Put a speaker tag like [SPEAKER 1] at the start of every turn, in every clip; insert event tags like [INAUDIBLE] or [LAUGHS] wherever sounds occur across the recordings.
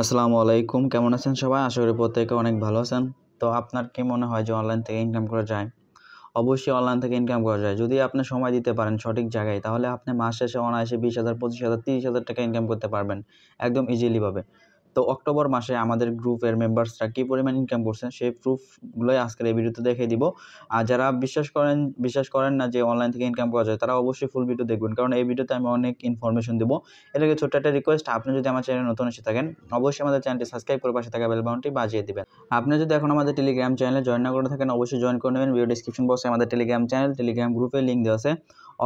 [SPEAKER 1] আসসালামু আলাইকুম কেমন আছেন সবাই আশা করি প্রত্যেকে অনেক ভালো আছেন তো আপনার কি মনে হয় যে অনলাইন থেকে ইনকাম করা যায় অবশ্যই অনলাইন থেকে ইনকাম করা যায় যদি আপনি সময় দিতে পারেন সঠিক জায়গায় তাহলে আপনি মাস শেষে অনায়াসে বিশ হাজার পঁচিশ হাজার তিরিশ হাজার টাকা ইনকাম করতে পারবেন একদম ইজিলিভাবে তো অক্টোবর মাসে আমাদের গ্রুপের মেম্বার্সরা কী পরিমাণ ইনকাম করছেন সেই প্রুফগুলোই আজকের এই ভিডিওতে দেখে দিব আর যারা বিশ্বাস করেন বিশ্বাস করেন না যে অনলাইন থেকে ইনকাম করা যায় তারা অবশ্যই ফুল ভিডিও দেখবেন কারণ এই ভিডিওতে আমি অনেক ইনফরমেশন দেবো এটাকে ছোট্ট একটা রিকোয়েস্ট আপনি যদি আমার চ্যানেলে নতুন এসে থাকেন অবশ্যই আমাদের চ্যানেলটি সাবস্ক্রাইব করে পাশে থাকা বেলবাউনটি বাজিয়ে দেবেন আপনি যদি এখন আমাদের টেলিগ্রাম চ্যানেলে জয়েন না করে থাকেন অবশ্যই জয়েন করে নেবেন ভিডিও ডিসক্রিপশন বক্সে আমাদের টেলিগ্রাম চ্যানেল টেলিগ্রাম গ্রুপে লিঙ্ক দেওয়া আছে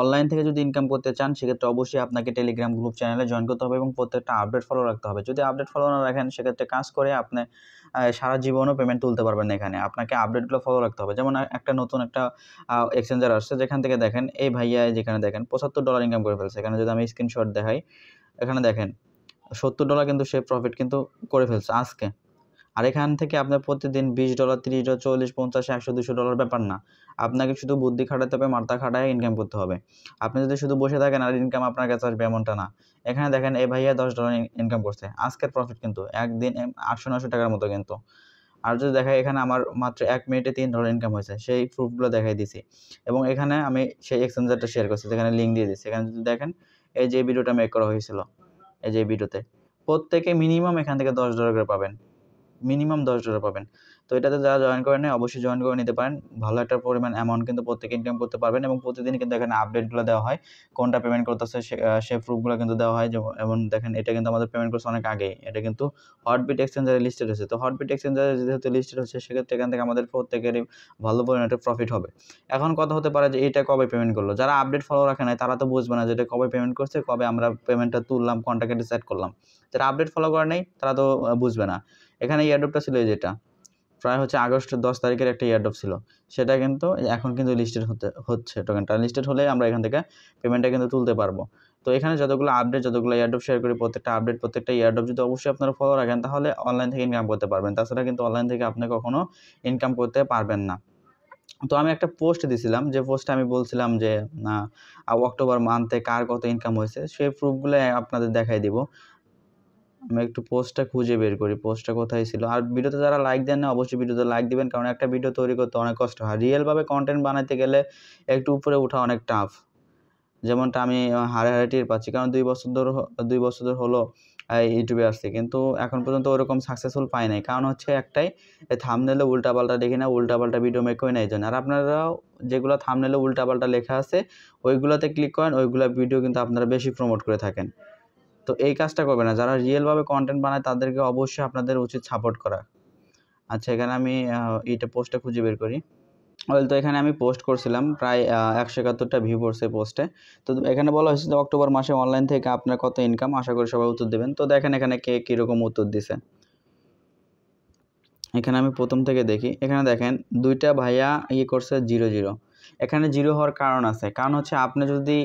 [SPEAKER 1] অনলাইন থেকে যদি ইনকাম করতে চান সেক্ষেত্রে অবশ্যই আপনাকে টেলিগ্রাম গ্রুপ চ্যানেলে জয়েন করতে হবে এবং প্রত্যেকটা আপডেট ফলো রাখতে হবে যদি আপডেট ফলো না রাখেন সেক্ষেত্রে কাজ করে আপনি সারা জীবনও পেমেন্ট তুলতে পারবেন এখানে আপনাকে আপডেটগুলো ফলো রাখতে হবে যেমন একটা নতুন একটা এক্সচেঞ্জার আসছে যেখান থেকে দেখেন এই ভাইয়া যেখানে দেখেন পঁচাত্তর ডলার ইনকাম করে ফেলছে এখানে যদি আমি স্ক্রিনশট দেখাই এখানে দেখেন সত্তর ডলার কিন্তু সে প্রফিট কিন্তু করে ফেলছে আজকে আর এখান থেকে আপনার প্রতিদিন বিশ ডলার তিরিশ ডলার চল্লিশ পঞ্চাশ একশো দুশো ডলার ব্যাপার না আপনাকে শুধু বুদ্ধি খাটাতে হবে মাথা খাটায় ইনকাম করতে হবে আপনি যদি শুধু বসে থাকেন আর ইনকাম আপনার কাছে আসবে এমনটা না এখানে দেখেন এ ভাইয়া দশ ডলার ইনকাম করছে আজকের প্রফিট কিন্তু একদিন আটশো নশো টাকার মতো কিন্তু আর যদি দেখায় এখানে আমার মাত্র এক মিনিটে তিন ডলার ইনকাম হয়েছে সেই প্রুফগুলো দেখাই দিয়েছি এবং এখানে আমি সেই এক্সচেঞ্জারটা শেয়ার করছি যেখানে লিঙ্ক দিয়ে দিচ্ছি এখানে যদি দেখেন এই যে ভিডিওটা মেক করা হয়েছিল এই যে ভিডিওতে প্রত্যেকে মিনিমাম এখান থেকে দশ ডলার করে পাবেন মিনিমাম দশ ডলার পাবেন তো এটাতে যারা জয়েন করে নেয় অবশ্যই জয়েন করে নিতে পারেন ভালো একটা পরিমাণ অ্যামাউন্ট কিন্তু প্রত্যেকে ইনকাম করতে পারবেন এবং প্রতিদিন কিন্তু এখানে আপডেটগুলো দেওয়া হয় কোনটা পেমেন্ট করতেছে সে প্রুফগুলো কিন্তু দেওয়া হয় এবং দেখেন এটা কিন্তু আমাদের পেমেন্ট করছে অনেক আগেই এটা কিন্তু হটবিট এক্সচেঞ্জারে লিস্টেড হয়েছে তো হটবিট এক্সচেঞ্জারে যেহেতু লিস্টেড হচ্ছে সেক্ষেত্রে এখান থেকে আমাদের প্রত্যেকেরই ভালো পরিমাণে একটা প্রফিট হবে এখন কথা হতে পারে যে এটা কবে পেমেন্ট করলো যারা আপডেট ফলো রাখে নাই তারা তো বুঝবে না যে এটা কবে পেমেন্ট করছে কবে আমরা পেমেন্টটা তুললাম কোনটাকে ডিসাইড করলাম যারা আপডেট ফলো করে নেই তারা তো বুঝবে না এখানে এয়ারড্রপটা ছিল যেটা প্রায় হচ্ছে আগস্ট দশ তারিখের একটা ইয়ারডপ ছিল সেটা কিন্তু এখন কিন্তু লিস্টেড হতে হচ্ছে টোকেনটা লিস্টেড হলে আমরা এখান থেকে পেমেন্টটা কিন্তু তুলতে পারবো তো এখানে যতগুলো আপডেট যতগুলো ইয়ারডপ শেয়ার করি প্রত্যেকটা আপডেট প্রত্যেকটা ইয়ারডপ যদি অবশ্যই আপনারা ফলো রাখেন তাহলে অনলাইন থেকে ইনকাম করতে পারবেন তাছাড়া কিন্তু অনলাইন থেকে আপনি কখনো ইনকাম করতে পারবেন না তো আমি একটা পোস্ট দিছিলাম যে পোস্টে আমি বলছিলাম যে অক্টোবর মান্থে কার কত ইনকাম হয়েছে সেই প্রুফগুলো আপনাদের দেখাই দিব আমি একটু পোস্টটা খুঁজে বের করি পোস্টটা কোথায় ছিল আর ভিডিওতে যারা লাইক দেন না অবশ্যই ভিডিওতে লাইক দিবেন কারণ একটা ভিডিও তৈরি করতে অনেক কষ্ট হয় রিয়েলভাবে কন্টেন্ট বানাতে গেলে একটু উপরে ওঠা অনেক টাফ যেমনটা আমি হারে হারে টের পাচ্ছি কারণ দুই বছর ধরে দুই বছর ধরে হলো ইউটিউবে আসছে কিন্তু এখন পর্যন্ত ওরকম সাকসেসফুল পাই নাই কারণ হচ্ছে একটাই থামনেলে উল্টাপাল্টা দেখি না উল্টাপাল্টা ভিডিও মেক না নেই জন্য আর আপনারাও যেগুলো থামনেলে উল্টাপাল্টা লেখা আছে ওইগুলোতে ক্লিক করেন ওইগুলো ভিডিও কিন্তু আপনারা বেশি প্রমোট করে থাকেন তো এই কাজটা করবে না যারা রিয়েলভাবে কন্টেন্ট বানায় তাদেরকে অবশ্যই আপনাদের উচিত সাপোর্ট করা আচ্ছা এখানে আমি এইটা পোস্টটা খুঁজে বের করি ওয়েল তো এখানে আমি পোস্ট করছিলাম প্রায় একশো একাত্তরটা ভিউ পড়ছে পোস্টে তো এখানে বলা হয়েছে যে অক্টোবর মাসে অনলাইন থেকে আপনার কত ইনকাম আশা করি সবাই উত্তর দেবেন তো দেখেন এখানে কে কীরকম উত্তর দিছে এখানে আমি প্রথম থেকে দেখি এখানে দেখেন দুইটা ভাইয়া ইয়ে করছে জিরো জিরো এখানে জিরো হওয়ার কারণ আছে কারণ হচ্ছে আপনি যদি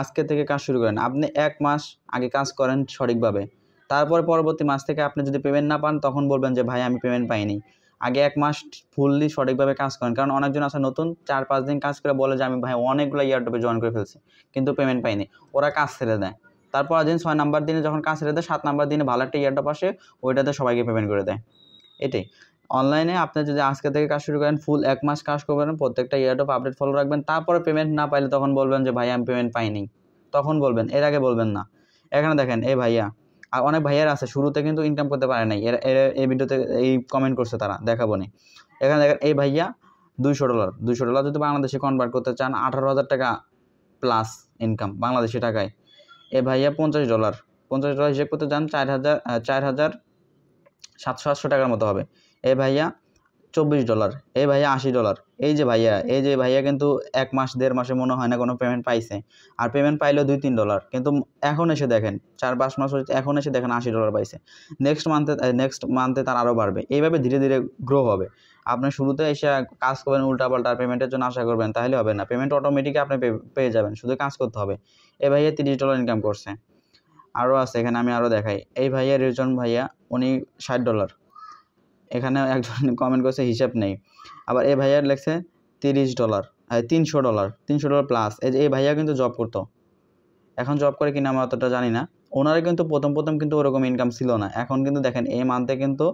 [SPEAKER 1] আজকে থেকে কাজ শুরু করেন আপনি এক মাস আগে কাজ করেন সঠিকভাবে তারপর পরবর্তী মাস থেকে আপনি যদি পেমেন্ট না পান তখন বলবেন যে ভাই আমি পেমেন্ট পাইনি আগে এক মাস ফুললি সঠিকভাবে কাজ করেন কারণ অনেকজন আসে নতুন চার পাঁচ দিন কাজ করে বলে যে আমি ভাই অনেকগুলো ইয়ারটপে জয়েন করে ফেলছি কিন্তু পেমেন্ট পাইনি ওরা কাজ ছেড়ে দেয় তারপর দিন ছয় নাম্বার দিনে যখন কাজ ছেড়ে দেয় সাত নাম্বার দিনে ভালো একটা ইয়ারটপ আসে ওইটাতে সবাইকে পেমেন্ট করে দেয় এটাই অনলাইনে আপনি যদি আজকে থেকে কাজ শুরু করেন ফুল এক মাস কাজ করবেন প্রত্যেকটা ইয়ারটপ আপডেট ফলো রাখবেন তারপরে পেমেন্ট না পাইলে তখন বলবেন যে ভাই আমি পেমেন্ট পাইনি তখন বলবেন এর আগে বলবেন না এখানে দেখেন এই ভাইয়া আর অনেক ভাইয়ার আছে শুরুতে কিন্তু ইনকাম করতে পারে নাই এর এই ভিডিওতে এই কমেন্ট করছে তারা দেখাবো নি এখানে দেখেন এই ভাইয়া দুইশো ডলার দুইশো ডলার যদি বাংলাদেশে কনভার্ট করতে চান আঠারো হাজার টাকা প্লাস ইনকাম বাংলাদেশি টাকায় এ ভাইয়া পঞ্চাশ ডলার পঞ্চাশ ডলার হিসেব করতে চান চার হাজার চার হাজার সাতশো আটশো টাকার মতো হবে এ ভাইয়া চব্বিশ ডলার এ ভাইয়া আশি ডলার এই যে ভাইয়া এই যে ভাইয়া কিন্তু এক মাস দেড় মাসে মনে হয় না কোনো পেমেন্ট পাইছে আর পেমেন্ট পাইলো দুই তিন ডলার কিন্তু এখন এসে দেখেন চার পাঁচ মাস হচ্ছে এখন এসে দেখেন আশি ডলার পাইছে নেক্সট মান্থে নেক্সট মান্থে তার আরও বাড়বে এইভাবে ধীরে ধীরে গ্রো হবে আপনি শুরুতে এসে কাজ করবেন উল্টাপাল্টা পেমেন্টের জন্য আশা করবেন তাহলে হবে না পেমেন্ট অটোমেটিকই আপনি পেয়ে যাবেন শুধু কাজ করতে হবে এ ভাইয়া তিরিশ ডলার ইনকাম করছে আরও আছে এখানে আমি আরও দেখাই এই ভাইয়া রিজন ভাইয়া উনি ষাট ডলার এখানে একজন কমেন্ট [LAUGHS] করছে হিসাব নেই আবার এ ভাইয়ার লেখছে তিরিশ ডলার তিনশো ডলার তিনশো ডলার প্লাস এই যে এই ভাইয়া কিন্তু জব করতো এখন জব করে কিনা আমরা অতটা জানি না ওনারা কিন্তু প্রথম প্রথম কিন্তু ওরকম ইনকাম ছিল না এখন কিন্তু দেখেন এই মান্থে কিন্তু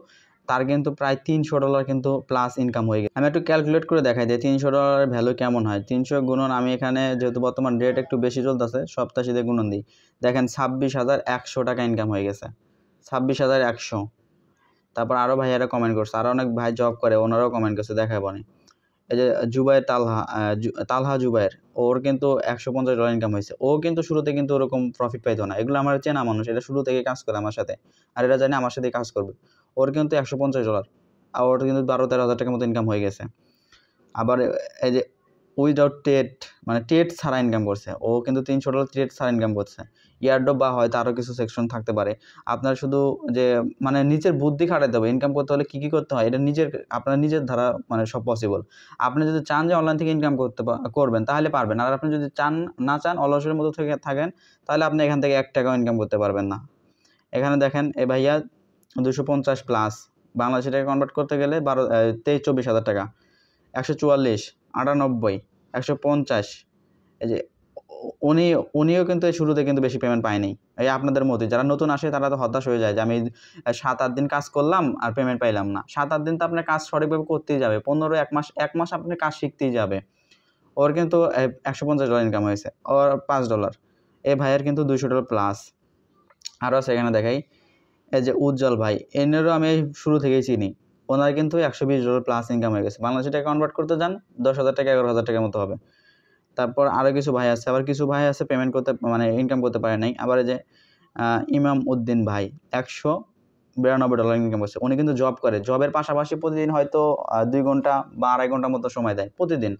[SPEAKER 1] তার কিন্তু প্রায় তিনশো ডলার কিন্তু প্লাস ইনকাম হয়ে গেছে আমি একটু ক্যালকুলেট করে দেখাই দিই তিনশো ডলারের ভ্যালু কেমন হয় তিনশো গুণন আমি এখানে যেহেতু বর্তমান রেট একটু বেশি চলতেছে সপ্তাহ গুণন দিই দেখেন ছাব্বিশ হাজার একশো টাকা ইনকাম হয়ে গেছে ছাব্বিশ হাজার একশো তারপর আরও ভাইয়ারা কমেন্ট করছে আরও অনেক ভাই জব করে ওনারাও কমেন্ট করছে দেখাবো না এই যে জুবাইর তালহা তালহা জুবাইর ওর কিন্তু একশো পঞ্চাশ ডলার ইনকাম হয়েছে ও কিন্তু শুরুতে কিন্তু ওরকম প্রফিট পাইতো না এগুলো আমার চেনা মানুষ এটা শুরু থেকে কাজ করে আমার সাথে আর এটা জানি আমার সাথে কাজ করবে ওর কিন্তু একশো পঞ্চাশ ডলার আর ওর কিন্তু বারো তেরো হাজার টাকার মতো ইনকাম হয়ে গেছে আবার এই যে উইদাউট টেট মানে টেট ছাড়া ইনকাম করছে ও কিন্তু তিনশো ডলার টেট ছাড়া ইনকাম করছে ইয়ারডপ বা হয়তো আরও কিছু সেকশন থাকতে পারে আপনার শুধু যে মানে নিজের বুদ্ধি খাটাতে হবে ইনকাম করতে হলে কী কী করতে হয় এটা নিজের আপনার নিজের ধারা মানে সব পসিবল আপনি যদি চান যে অনলাইন থেকে ইনকাম করতে করবেন তাহলে পারবেন আর আপনি যদি চান না চান অলসের মতো থেকে থাকেন তাহলে আপনি এখান থেকে এক টাকাও ইনকাম করতে পারবেন না এখানে দেখেন এ ভাইয়া দুশো পঞ্চাশ প্লাস বাংলাদেশি টাকা কনভার্ট করতে গেলে বারো তেইশ চব্বিশ হাজার টাকা একশো চুয়াল্লিশ আটানব্বই একশো পঞ্চাশ এই যে উনি উনিও কিন্তু শুরুতে কিন্তু বেশি পেমেন্ট পায়নি এই আপনাদের মধ্যে যারা নতুন আসে তারা তো হতাশ হয়ে যায় যে আমি সাত আট দিন কাজ করলাম আর পেমেন্ট পাইলাম না সাত আট দিন তো আপনার কাজ সঠিকভাবে করতেই যাবে পনেরো এক মাস এক মাস আপনি কাজ শিখতেই যাবে ওর কিন্তু একশো পঞ্চাশ ডলার ইনকাম হয়েছে ওর পাঁচ ডলার এ ভাইয়ের কিন্তু দুশো ডলার প্লাস আরও সেখানে দেখাই এই যে উজ্জ্বল ভাই এনেরও আমি শুরু থেকেই চিনি ওনার কিন্তু একশো বিশ ডলার প্লাস ইনকাম হয়ে গেছে বাংলাদেশে টাকা কনভার্ট করতে যান দশ হাজার টাকা এগারো হাজার টাকার মতো হবে তারপর আরও কিছু ভাই আছে আবার কিছু ভাই আছে পেমেন্ট করতে মানে ইনকাম করতে পারে নাই আবার যে ইমাম উদ্দিন ভাই একশো বিরানব্বই ডলার ইনকাম করছে উনি কিন্তু জব করে জবের পাশাপাশি প্রতিদিন হয়তো দুই ঘন্টা বা আড়াই ঘন্টার মতো সময় দেয় প্রতিদিন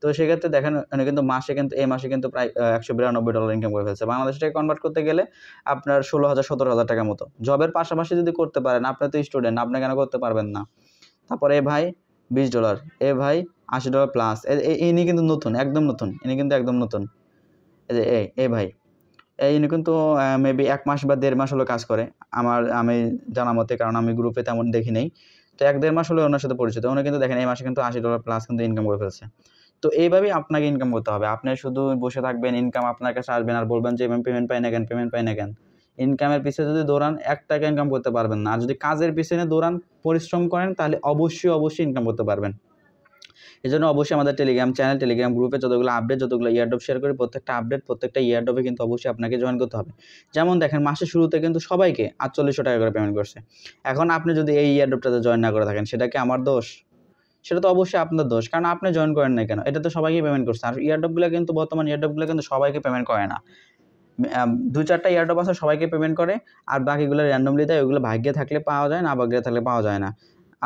[SPEAKER 1] তো সেক্ষেত্রে দেখেন উনি কিন্তু মাসে কিন্তু এই মাসে কিন্তু প্রায় একশো বিরানব্বই ডলার ইনকাম করে ফেলছে বাংলাদেশ থেকে কনভার্ট করতে গেলে আপনার ষোলো হাজার সতেরো হাজার টাকার মতো জবের পাশাপাশি যদি করতে পারেন আপনি তো স্টুডেন্ট আপনি কেন করতে পারবেন না তারপরে এ ভাই বিশ ডলার এ ভাই আশি টাকা প্লাস ইনি কিন্তু নতুন একদম নতুন ইনি কিন্তু একদম নতুন এই এ ভাই এই ইনি কিন্তু মেবি এক মাস বা দেড় মাস হলো কাজ করে আমার আমি জানা মতে কারণ আমি গ্রুপে তেমন দেখি নেই তো এক দেড় মাস হলো ওনার সাথে পরিচিত উনি কিন্তু দেখেন এই মাসে কিন্তু আশি ডলার প্লাস কিন্তু ইনকাম করে ফেলছে তো এইভাবেই আপনাকে ইনকাম করতে হবে আপনি শুধু বসে থাকবেন ইনকাম আপনার কাছে আসবেন আর বলবেন যে পেমেন্ট পাই না কেন পেমেন্ট পাই না কেন ইনকামের পিছনে যদি দৌড়ান এক টাকা ইনকাম করতে পারবেন না আর যদি কাজের পিছনে দৌড়ান পরিশ্রম করেন তাহলে অবশ্যই অবশ্যই ইনকাম করতে পারবেন এজন্য অবশ্যই আমাদের টেলিগ্রাম চ্যানেল টেলিগ্রাম গ্রুপে যতগুলো আপডেট যতগুলো ইয়ারডপ শেয়ার করি প্রত্যেকটা আপডেট প্রত্যেকটা ইয়ারডপে কিন্তু অবশ্যই আপনাকে জয়েন করতে হবে যেমন দেখেন মাসের শুরুতে কিন্তু সবাইকে আটচল্লিশশো টাকা করে পেমেন্ট করছে এখন আপনি যদি এই ইয়ারডপটাতে জয়েন না করে থাকেন সেটা কি আমার দোষ সেটা তো অবশ্যই আপনার দোষ কারণ আপনি জয়েন করেন না কেন এটা তো সবাইকে পেমেন্ট করছে আর ইয়ারডপগুলো কিন্তু বর্তমান ইয়ারডপগুলো কিন্তু সবাইকে পেমেন্ট করে না দু চারটা ইয়ারডপ আছে সবাইকে পেমেন্ট করে আর বাকিগুলো র্যান্ডমলি দেয় ওইগুলো ভাগ্যে থাকলে পাওয়া যায় না ভাগ্যে থাকলে পাওয়া যায় না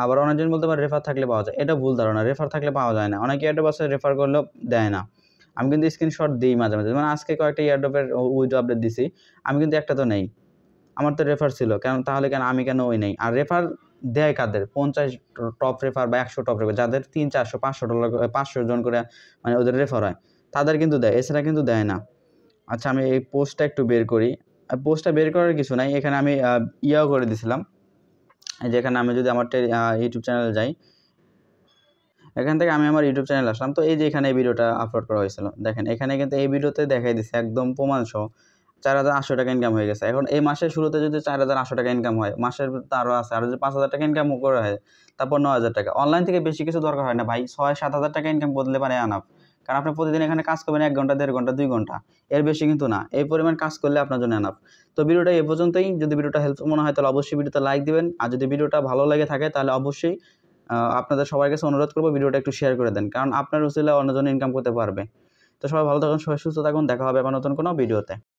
[SPEAKER 1] আবার অনেকজন বলতে পারে রেফার থাকলে পাওয়া যায় এটা ভুল ধারণা রেফার থাকলে পাওয়া যায় না অনেকে ইয়ারডপ আছে রেফার করলেও দেয় না আমি কিন্তু স্ক্রিনশট দিই মাঝে মাঝে মানে আজকে কয়েকটা ইয়ারডপের উইডো আপডেট দিছি আমি কিন্তু একটা তো নেই আমার তো রেফার ছিল কেন তাহলে কেন আমি কেন ওই নেই আর রেফার দেয় কাদের পঞ্চাশ টপ রেফার বা একশো টপ রেফার যাদের তিন চারশো পাঁচশো ডলার পাঁচশো জন করে মানে ওদের রেফার হয় তাদের কিন্তু দেয় এছাড়া কিন্তু দেয় না আচ্ছা আমি এই পোস্টটা একটু বের করি পোস্টটা বের করার কিছু নাই এখানে আমি ইয়াও করে দিছিলাম যেখানে আমি যদি আমার ইউটিউব চ্যানেলে যাই এখান থেকে আমি আমার ইউটিউব চ্যানেল আসলাম তো এই যে এখানে এই ভিডিওটা আপলোড করা হয়েছিল দেখেন এখানে কিন্তু এই ভিডিওতে দেখাই দিচ্ছে একদম প্রমাণ সহ চার হাজার আটশো টাকা ইনকাম হয়ে গেছে এখন এই মাসের শুরুতে যদি চার হাজার আটশো টাকা ইনকাম হয় মাসের তারও আছে আর যদি পাঁচ হাজার টাকা ইনকাম করে হয় তারপর ন হাজার টাকা অনলাইন থেকে বেশি কিছু দরকার হয় না ভাই ছয় সাত হাজার টাকা ইনকাম বদলে পারে আনাপ কারণ আপনি প্রতিদিন এখানে কাজ করবেন এক ঘন্টা দেড় ঘন্টা দুই ঘন্টা এর বেশি কিন্তু না এই পরিমাণ কাজ করলে আপনার জন্য এনাফ তো ভিডিওটা এ পর্যন্তই যদি ভিডিওটা হেল্পফুল মনে হয় তাহলে অবশ্যই ভিডিওতে লাইক দিবেন আর যদি ভিডিওটা ভালো লাগে থাকে তাহলে অবশ্যই আপনাদের সবার কাছে অনুরোধ করবো ভিডিওটা একটু শেয়ার করে দেন কারণ আপনার উচিত অন্যজন ইনকাম করতে পারবে তো সবাই ভালো থাকুন সবাই সুস্থ থাকুন দেখা হবে আবার নতুন কোনো ভিডিওতে